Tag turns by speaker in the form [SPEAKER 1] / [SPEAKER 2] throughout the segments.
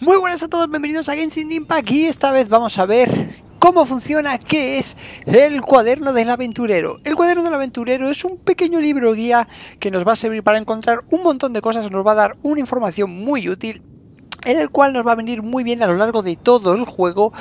[SPEAKER 1] Muy buenas a todos, bienvenidos a Genshin Impact y esta vez vamos a ver cómo funciona, qué es el cuaderno del aventurero. El cuaderno del aventurero es un pequeño libro guía que nos va a servir para encontrar un montón de cosas, nos va a dar una información muy útil en el cual nos va a venir muy bien a lo largo de todo el juego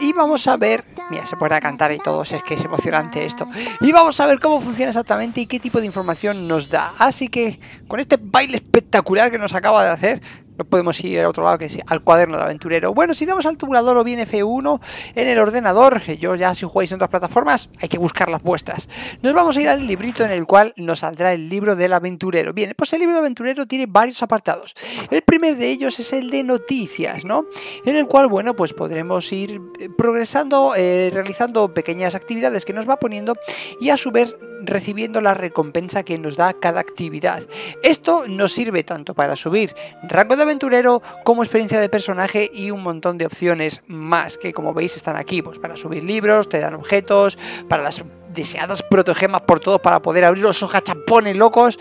[SPEAKER 1] y vamos a ver, mira se pone cantar y todo, es que es emocionante esto y vamos a ver cómo funciona exactamente y qué tipo de información nos da, así que con este baile espectacular que nos acaba de hacer no podemos ir a otro lado que al cuaderno del aventurero. Bueno, si damos al tubulador o bien F1 en el ordenador, que yo ya si jugáis en otras plataformas, hay que buscar las vuestras. Nos vamos a ir al librito en el cual nos saldrá el libro del aventurero. Bien, pues el libro del aventurero tiene varios apartados. El primer de ellos es el de noticias, ¿no? En el cual, bueno, pues podremos ir eh, progresando, eh, realizando pequeñas actividades que nos va poniendo y a su vez recibiendo la recompensa que nos da cada actividad. Esto nos sirve tanto para subir rango de aventurero como experiencia de personaje y un montón de opciones más que como veis están aquí, pues para subir libros, te dan objetos, para las deseadas protogemas por todos para poder abrir los hojas chapones locos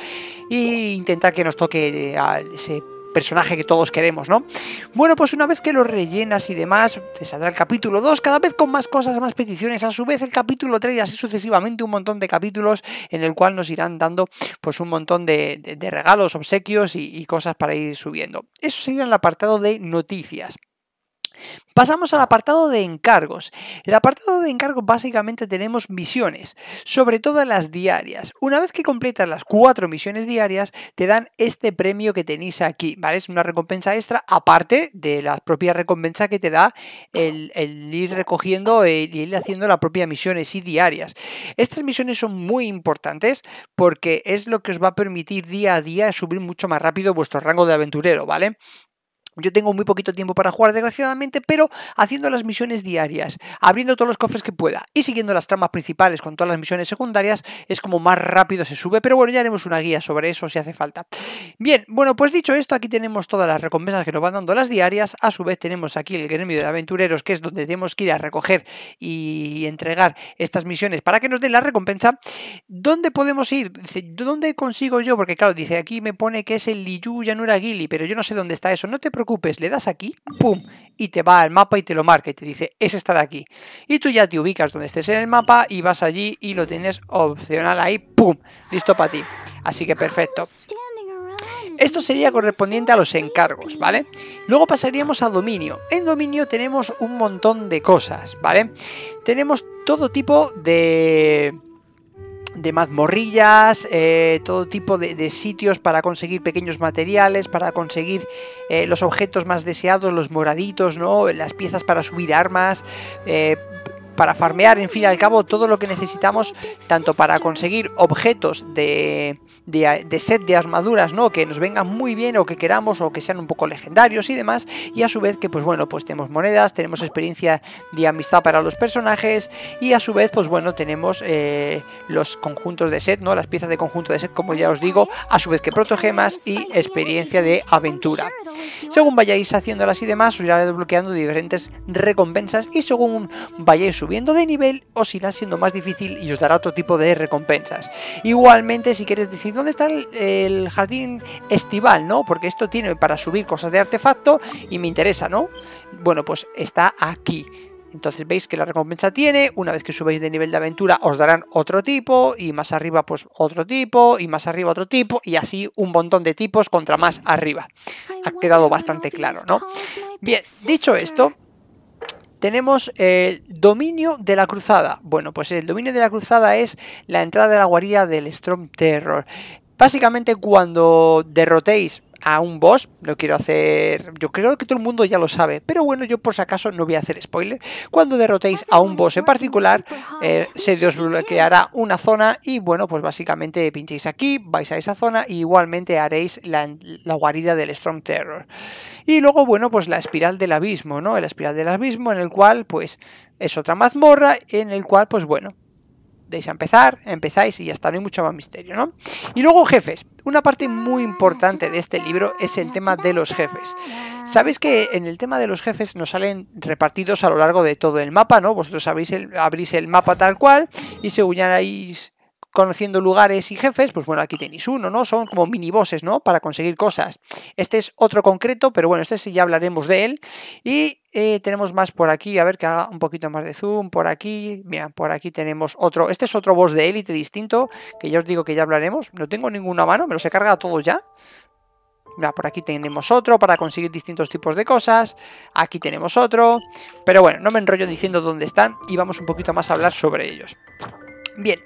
[SPEAKER 1] e intentar que nos toque ese personaje que todos queremos, ¿no? Bueno, pues una vez que lo rellenas y demás, te saldrá el capítulo 2, cada vez con más cosas, más peticiones, a su vez el capítulo 3 y así sucesivamente un montón de capítulos en el cual nos irán dando pues un montón de, regalos, obsequios y, y cosas para ir subiendo. Eso sería el apartado de noticias. Pasamos al apartado de encargos. El apartado de encargos básicamente tenemos misiones, sobre todo las diarias. Una vez que completas las cuatro misiones diarias, te dan este premio que tenéis aquí, ¿vale? Es una recompensa extra, aparte de la propia recompensa que te da el, el ir recogiendo y ir haciendo las propias misiones y diarias. Estas misiones son muy importantes porque es lo que os va a permitir día a día subir mucho más rápido vuestro rango de aventurero, ¿vale? Yo tengo muy poquito tiempo para jugar, desgraciadamente, pero haciendo las misiones diarias, abriendo todos los cofres que pueda y siguiendo las tramas principales con todas las misiones secundarias, es como más rápido se sube. Pero bueno, ya haremos una guía sobre eso si hace falta. Bien, bueno, pues dicho esto, aquí tenemos todas las recompensas que nos van dando las diarias. A su vez, tenemos aquí el gremio de aventureros, que es donde tenemos que ir a recoger y entregar estas misiones para que nos den la recompensa. ¿Dónde podemos ir? ¿Dónde consigo yo? Porque claro, dice aquí me pone que es el Liyu Yanuragili, pero yo no sé dónde está eso. No te ocupes, le das aquí, ¡pum! Y te va al mapa y te lo marca y te dice, es esta de aquí. Y tú ya te ubicas donde estés en el mapa y vas allí y lo tienes opcional ahí, ¡pum! Listo para ti. Así que perfecto. Esto sería correspondiente a los encargos, ¿vale? Luego pasaríamos a dominio. En dominio tenemos un montón de cosas, ¿vale? Tenemos todo tipo de de mazmorrillas, eh, todo tipo de, sitios para conseguir pequeños materiales, para conseguir eh, los objetos más deseados, los moraditos, ¿no? las piezas para subir armas, eh, para farmear, en fin, al cabo, todo lo que necesitamos, tanto para conseguir objetos de, de, set de armaduras, ¿no? Que nos vengan muy bien o que queramos o que sean un poco legendarios y demás. Y a su vez que, pues bueno, pues tenemos monedas, tenemos experiencia de amistad para los personajes y a su vez, pues bueno, tenemos eh, los conjuntos de set, ¿no? Las piezas de conjunto de set, como ya os digo, a su vez que protogemas y experiencia de aventura. Según vayáis haciéndolas y demás, os irá desbloqueando diferentes recompensas y según vayáis subiendo de nivel, os irá siendo más difícil y os dará otro tipo de recompensas. Igualmente, si quieres decir ¿dónde está el, jardín estival, no? Porque esto tiene para subir cosas de artefacto y me interesa, ¿no? Bueno, pues está aquí. Entonces veis que la recompensa tiene, una vez que subéis de nivel de aventura os darán otro tipo y más arriba pues otro tipo y más arriba otro tipo y así un montón de tipos contra más arriba. Ha quedado bastante claro, ¿no? Bien, dicho esto, tenemos el dominio de la cruzada. Bueno, pues el dominio de la cruzada es la entrada de la guarida del Storm Terror. Básicamente cuando derrotéis a un boss, lo quiero hacer, yo creo que todo el mundo ya lo sabe, pero bueno, yo por si acaso no voy a hacer spoiler. Cuando derrotéis a un boss en particular, eh, se desbloqueará una zona y bueno, pues básicamente pinchéis aquí, vais a esa zona y igualmente haréis la, guarida del Strong Terror. Y luego, bueno, pues la espiral del abismo, ¿no? La espiral del abismo en el cual, pues, es otra mazmorra en el cual, pues bueno, deis a empezar, empezáis y ya está, no hay mucho más misterio, ¿no? Y luego jefes. Una parte muy ah, importante de este libro es el tema de los jefes. Sabéis que en el tema de los jefes nos salen repartidos a lo largo de todo el mapa, ¿no? Vosotros abrís el, el mapa tal cual y según, conociendo lugares y jefes, pues bueno, aquí tenéis uno, ¿no? Son como mini bosses, ¿no? Para conseguir cosas. Este es otro concreto, pero bueno, este sí ya hablaremos de él. Y eh, tenemos más por aquí, a ver que haga un poquito más de zoom, por aquí, mira, por aquí tenemos otro, este es otro boss de élite distinto, que ya os digo que ya hablaremos, no tengo ninguna mano, me lo he cargado todos ya. Mira, por aquí tenemos otro para conseguir distintos tipos de cosas, aquí tenemos otro, pero bueno, no me enrollo diciendo dónde están y vamos un poquito más a hablar sobre ellos. Bien,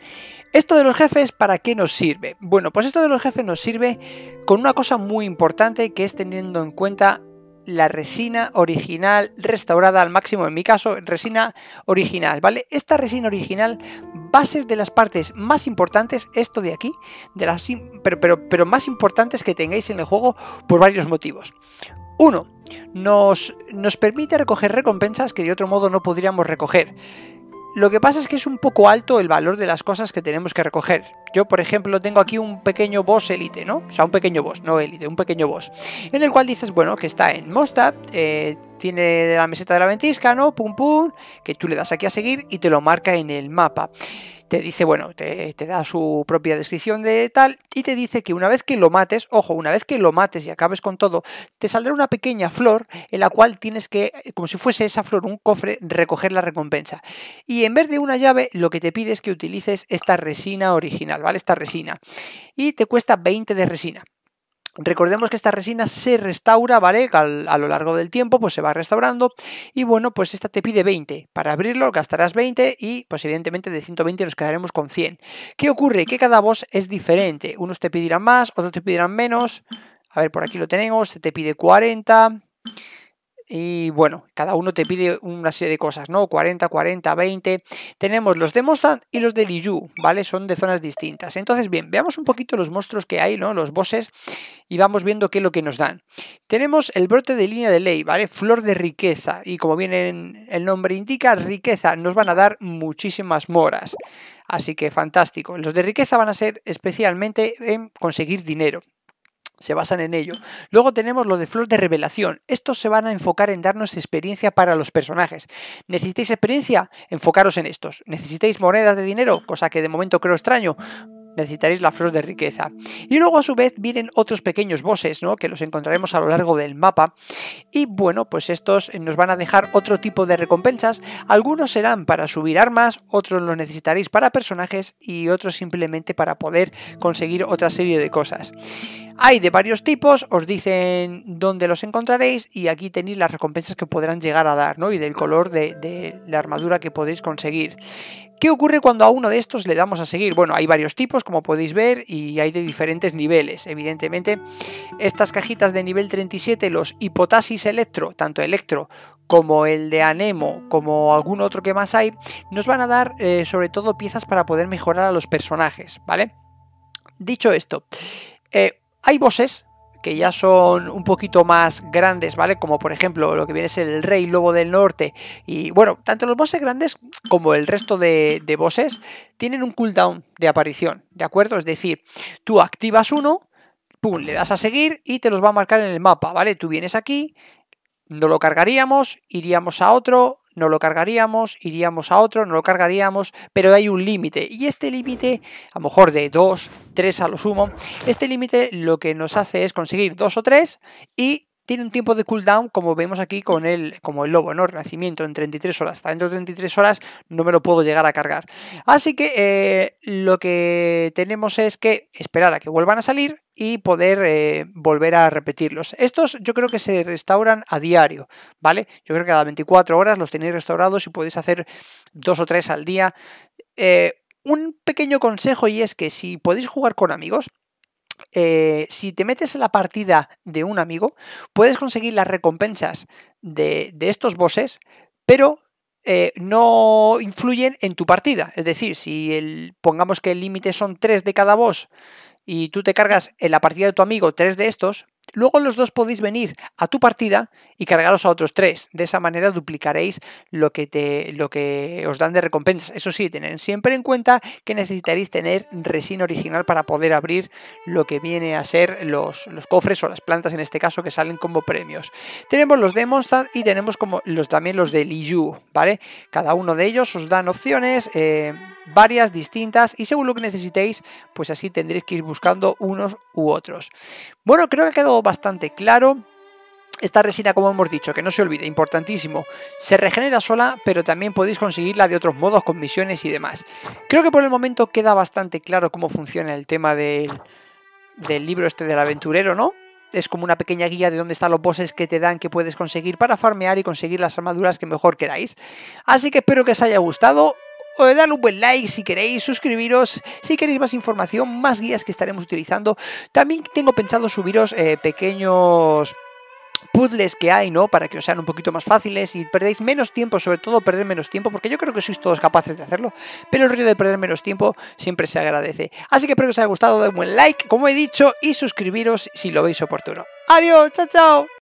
[SPEAKER 1] ¿Esto de los jefes para qué nos sirve? Bueno, pues esto de los jefes nos sirve con una cosa muy importante que es teniendo en cuenta la resina original restaurada al máximo, en mi caso, resina original, ¿vale? Esta resina original bases de las partes más importantes, esto de aquí, de pero, pero, más importantes que tengáis en el juego por varios motivos. Uno, nos, nos permite recoger recompensas que de otro modo no podríamos recoger. Lo que pasa es que es un poco alto el valor de las cosas que tenemos que recoger. Yo, por ejemplo, tengo aquí un pequeño boss élite, ¿no? O sea, un pequeño boss, no élite, un pequeño boss. En el cual dices, bueno, que está en Mosta eh, tiene tiene la meseta de la ventisca, ¿no? Pum, pum, que tú le das aquí a seguir y te lo marca en el mapa. Te dice, bueno, te, te da su propia descripción de tal y te dice que una vez que lo mates, ojo, una vez que lo mates y acabes con todo, te saldrá una pequeña flor en la cual tienes que, como si fuese esa flor un cofre, recoger la recompensa. Y en vez de una llave, lo que te pide es que utilices esta resina original ¿vale? Esta resina. Y te cuesta 20 de resina. Recordemos que esta resina se restaura, ¿vale? a lo largo del tiempo, pues se va restaurando. Y bueno, pues esta te pide 20. Para abrirlo gastarás 20 y, pues evidentemente, de 120 nos quedaremos con 100. ¿Qué ocurre? Que cada voz es diferente. Unos te pedirán más, otros te pedirán menos. A ver, por aquí lo tenemos. Te pide 40 y bueno, cada uno te pide una serie de cosas, ¿no? 40, 40, 20. Tenemos los de Mosta y los de Liyu, ¿vale? Son de zonas distintas. Entonces, bien, veamos un poquito los monstruos que hay, ¿no? Los bosses y vamos viendo qué es lo que nos dan. Tenemos el brote de línea de ley, ¿vale? Flor de riqueza y como bien el nombre indica, riqueza nos van a dar muchísimas moras. Así que fantástico. Los de riqueza van a ser especialmente en conseguir dinero se basan en ello. Luego tenemos lo de flor de revelación. Estos se van a enfocar en darnos experiencia para los personajes. ¿Necesitáis experiencia? Enfocaros en estos. ¿Necesitáis monedas de dinero? Cosa que de momento creo extraño necesitaréis la flor de riqueza. Y luego a su vez vienen otros pequeños bosses, ¿no? Que los encontraremos a lo largo del mapa. Y bueno, pues estos nos van a dejar otro tipo de recompensas. Algunos serán para subir armas, otros los necesitaréis para personajes y otros simplemente para poder conseguir otra serie de cosas. Hay de varios tipos, os dicen dónde los encontraréis y aquí tenéis las recompensas que podrán llegar a dar, ¿no? Y del color de, de la armadura que podéis conseguir. ¿Qué ocurre cuando a uno de estos le damos a seguir? Bueno, hay varios tipos, como podéis ver, y hay de diferentes niveles. Evidentemente, estas cajitas de nivel 37, los hipotasis electro, tanto electro como el de Anemo, como algún otro que más hay, nos van a dar eh, sobre todo piezas para poder mejorar a los personajes, ¿vale? Dicho esto, eh, hay bosses que ya son un poquito más grandes, ¿vale? Como por ejemplo lo que viene es el Rey Lobo del Norte. Y bueno, tanto los bosses grandes como el resto de, bosses tienen un cooldown de aparición, ¿de acuerdo? Es decir, tú activas uno, pum, le das a seguir y te los va a marcar en el mapa, ¿vale? Tú vienes aquí, no lo cargaríamos, iríamos a otro, no lo cargaríamos, iríamos a otro, no lo cargaríamos, pero hay un límite. Y este límite, a lo mejor de 2, 3 a lo sumo, este límite lo que nos hace es conseguir 2 o 3 y tiene un tiempo de cooldown, como vemos aquí con el, como el lobo, ¿no? Renacimiento en 33 horas. está dentro de 33 horas no me lo puedo llegar a cargar. Así que eh, lo que tenemos es que esperar a que vuelvan a salir y poder eh, volver a repetirlos. Estos yo creo que se restauran a diario, ¿vale? Yo creo que cada 24 horas los tenéis restaurados y podéis hacer dos o tres al día. Eh, un pequeño consejo y es que si podéis jugar con amigos, eh, si te metes en la partida de un amigo, puedes conseguir las recompensas de, estos bosses, pero no influyen en tu partida. Es decir, si el, pongamos que el límite son 3 de cada boss, y tú te cargas en la partida de tu amigo tres de estos, luego los dos podéis venir a tu partida y cargaros a otros tres. De esa manera duplicaréis lo que, te, lo que os dan de recompensa. Eso sí, tened siempre en cuenta que necesitaréis tener resina original para poder abrir lo que viene a ser los, los cofres o las plantas en este caso que salen como premios. Tenemos los de monster y tenemos como los, también los de Liyu, ¿vale? Cada uno de ellos os dan opciones... Eh, varias distintas y según lo que necesitéis, pues así tendréis que ir buscando unos u otros. Bueno, creo que ha quedado bastante claro. Esta resina, como hemos dicho, que no se olvide, importantísimo, se regenera sola, pero también podéis conseguirla de otros modos, con misiones y demás. Creo que por el momento queda bastante claro cómo funciona el tema del, del libro este del aventurero, ¿no? es como una pequeña guía de dónde están los bosses que te dan que puedes conseguir para farmear y conseguir las armaduras que mejor queráis. Así que espero que os haya gustado. Dale un buen like si queréis, suscribiros, si queréis más información, más guías que estaremos utilizando. También tengo pensado subiros eh, pequeños puzzles que hay, ¿no? Para que os sean un poquito más fáciles y perdéis menos tiempo, sobre todo perder menos tiempo, porque yo creo que sois todos capaces de hacerlo, pero el rollo de perder menos tiempo siempre se agradece. Así que espero que os haya gustado, de un buen like, como he dicho, y suscribiros si lo veis oportuno. Adiós, chao, chao.